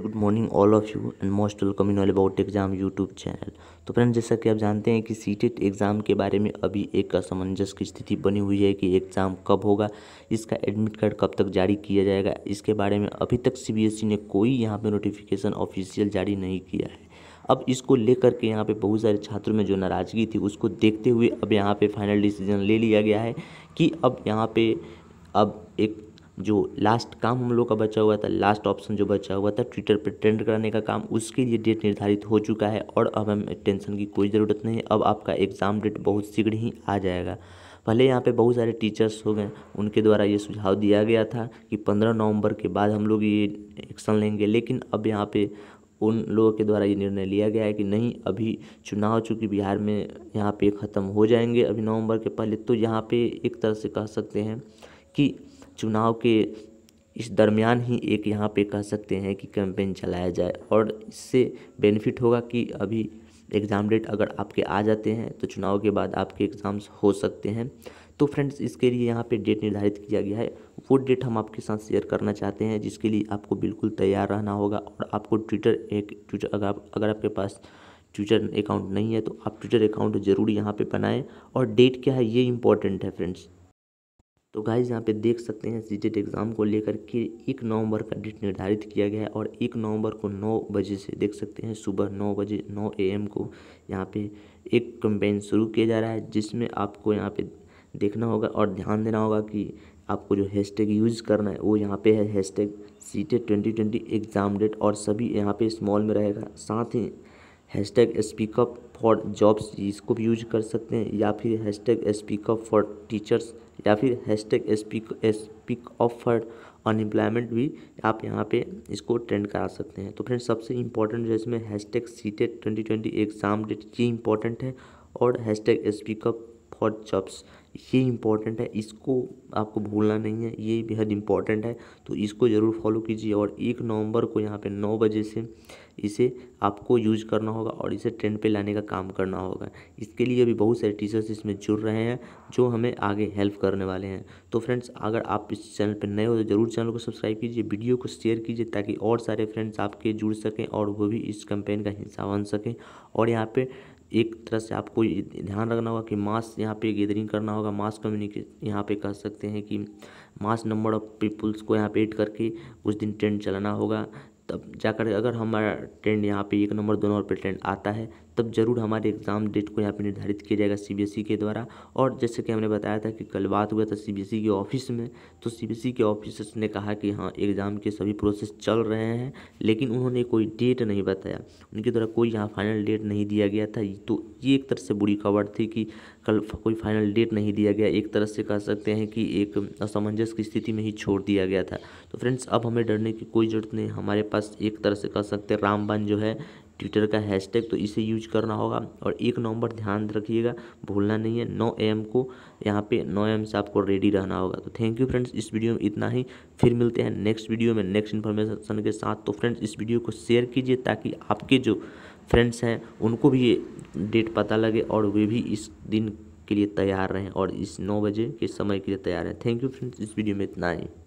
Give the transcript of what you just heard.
good morning all of you and most welcome in all about exam YouTube channel तो friend जैसा कि आप जानते हैं कि सीटेट एग्ज़ाम के बारे में अभी एक असमंजस की स्थिति बनी हुई है कि एग्ज़ाम कब होगा इसका एडमिट कार्ड कब तक जारी किया जाएगा इसके बारे में अभी तक सीबीएसई e ने कोई यहाँ पर नोटिफिकेशन ऑफिशियल जारी नहीं किया है अब इसको लेकर के यहाँ पे बहुत सारे छात्रों में जो नाराज़गी थी उसको देखते हुए अब यहाँ पे फाइनल डिसीजन ले लिया गया है कि अब यहाँ पे अब एक जो लास्ट काम हम लोग का बचा हुआ था लास्ट ऑप्शन जो बचा हुआ था ट्विटर पर ट्रेंड कराने का काम उसके लिए डेट निर्धारित हो चुका है और अब हमें टेंशन की कोई ज़रूरत नहीं है अब आपका एग्ज़ाम डेट बहुत शीघ्र ही आ जाएगा पहले यहाँ पे बहुत सारे टीचर्स हो गए उनके द्वारा ये सुझाव दिया गया था कि पंद्रह नवंबर के बाद हम लोग ये एक्शन लेंगे लेकिन अब यहाँ पे उन लोगों के द्वारा ये निर्णय लिया गया है कि नहीं अभी चुनाव चूँकि बिहार में यहाँ पे ख़त्म हो जाएंगे अभी नवंबर के पहले तो यहाँ पे एक तरह से कह सकते हैं कि चुनाव के इस दरमियान ही एक यहाँ पे कह सकते हैं कि कैंपेन चलाया जाए और इससे बेनिफिट होगा कि अभी एग्ज़ाम डेट अगर आपके आ जाते हैं तो चुनाव के बाद आपके एग्ज़ाम्स हो सकते हैं तो फ्रेंड्स इसके लिए यहाँ पे डेट निर्धारित किया गया है वो डेट हम आपके साथ शेयर करना चाहते हैं जिसके लिए आपको बिल्कुल तैयार रहना होगा और आपको ट्विटर एक ट्विटर अगर आप अगर आपके पास ट्विटर अकाउंट नहीं है तो आप ट्विटर अकाउंट ज़रूर यहाँ पर बनाएँ और डेट क्या है ये इंपॉर्टेंट है फ्रेंड्स तो गाइज यहाँ पे देख सकते हैं सी एग्ज़ाम e को लेकर के एक नवंबर का डेट निर्धारित किया गया है और एक नवंबर को नौ बजे से देख सकते हैं सुबह नौ बजे नौ एम को यहाँ पे एक कैंपेन शुरू किया जा रहा है जिसमें आपको यहाँ पे देखना होगा और ध्यान देना होगा कि आपको जो हैशटैग यूज़ करना है वो यहाँ पे है हैशटैग सीटे ट्वेंटी ट्वेंटी एग्ज़ाम डेट और सभी यहाँ पे स्मॉल में रहेगा साथ ही हैशटैग स्पीकअप फॉर जॉब्स इसको भी यूज कर सकते हैं या फिर हैशटैग स्पीकअप फॉर टीचर्स या फिर hashtag speak speak of for unemployment भी आप यहाँ पे इसको ट्रेंड करा सकते हैं तो फ्रेंड्स सबसे इम्पोर्टेंट जो है इसमें hashtag C TET twenty twenty exam date ये इंपॉर्टेंट है और hashtag speak up for jobs ये इम्पॉर्टेंट है इसको आपको भूलना नहीं है ये बेहद इम्पॉर्टेंट है तो इसको ज़रूर फॉलो कीजिए और एक नवंबर को यहाँ पे नौ बजे से इसे आपको यूज करना होगा और इसे ट्रेंड पे लाने का काम करना होगा इसके लिए भी बहुत सारे टीचर्स इसमें जुड़ रहे हैं जो हमें आगे हेल्प करने वाले हैं तो फ्रेंड्स अगर आप इस चैनल पर नए हो तो ज़रूर चैनल को सब्सक्राइब कीजिए वीडियो को शेयर कीजिए ताकि और सारे फ्रेंड्स आपके जुड़ सकें और वो भी इस कंपेन का हिस्सा बन सकें और यहाँ पर एक तरह से आपको ध्यान रखना होगा कि मास यहाँ पे गैदरिंग करना होगा होगा मास कम्युनिकेश यहाँ पे कह सकते हैं कि मास नंबर ऑफ पीपुल्स को यहाँ पे एड करके उस दिन ट्रेंड चलाना होगा तब जाकर अगर हमारा ट्रेंड यहाँ पे एक नंबर दो नंबर पे ट्रेंड आता है तब ज़रूर हमारे एग्ज़ाम डेट को यहाँ पे निर्धारित किया जाएगा सीबीएसई e के द्वारा और जैसे कि हमने बताया था कि कल बात हुआ था सीबीएसई e के ऑफिस में तो सीबीएसई e के ऑफिसर्स ने कहा कि हाँ एग्ज़ाम के सभी प्रोसेस चल रहे हैं लेकिन उन्होंने कोई डेट नहीं बताया उनके द्वारा कोई यहाँ फाइनल डेट नहीं दिया गया था तो ये एक तरह से बुरी खबर थी कि कल कोई फाइनल डेट नहीं दिया गया एक तरह से कह सकते हैं कि एक असमंजस की स्थिति में ही छोड़ दिया गया था तो फ्रेंड्स अब हमें डरने की कोई ज़रूरत नहीं हमारे पास एक तरह से कह सकते हैं रामबन जो है ट्विटर का हैशटैग तो इसे यूज करना होगा और एक नवंबर ध्यान रखिएगा भूलना नहीं है नौ एम को यहाँ पे नौ एम से आपको रेडी रहना होगा तो थैंक यू फ्रेंड्स इस वीडियो में इतना ही फिर मिलते हैं नेक्स्ट वीडियो में नेक्स्ट इन्फॉर्मेशन के साथ तो फ्रेंड्स इस वीडियो को शेयर कीजिए ताकि आपके जो फ्रेंड्स हैं उनको भी ये डेट पता लगे और वे भी इस दिन के लिए तैयार रहें और इस नौ बजे के समय के लिए तैयार रहें थैंक यू फ्रेंड्स इस वीडियो में इतना ही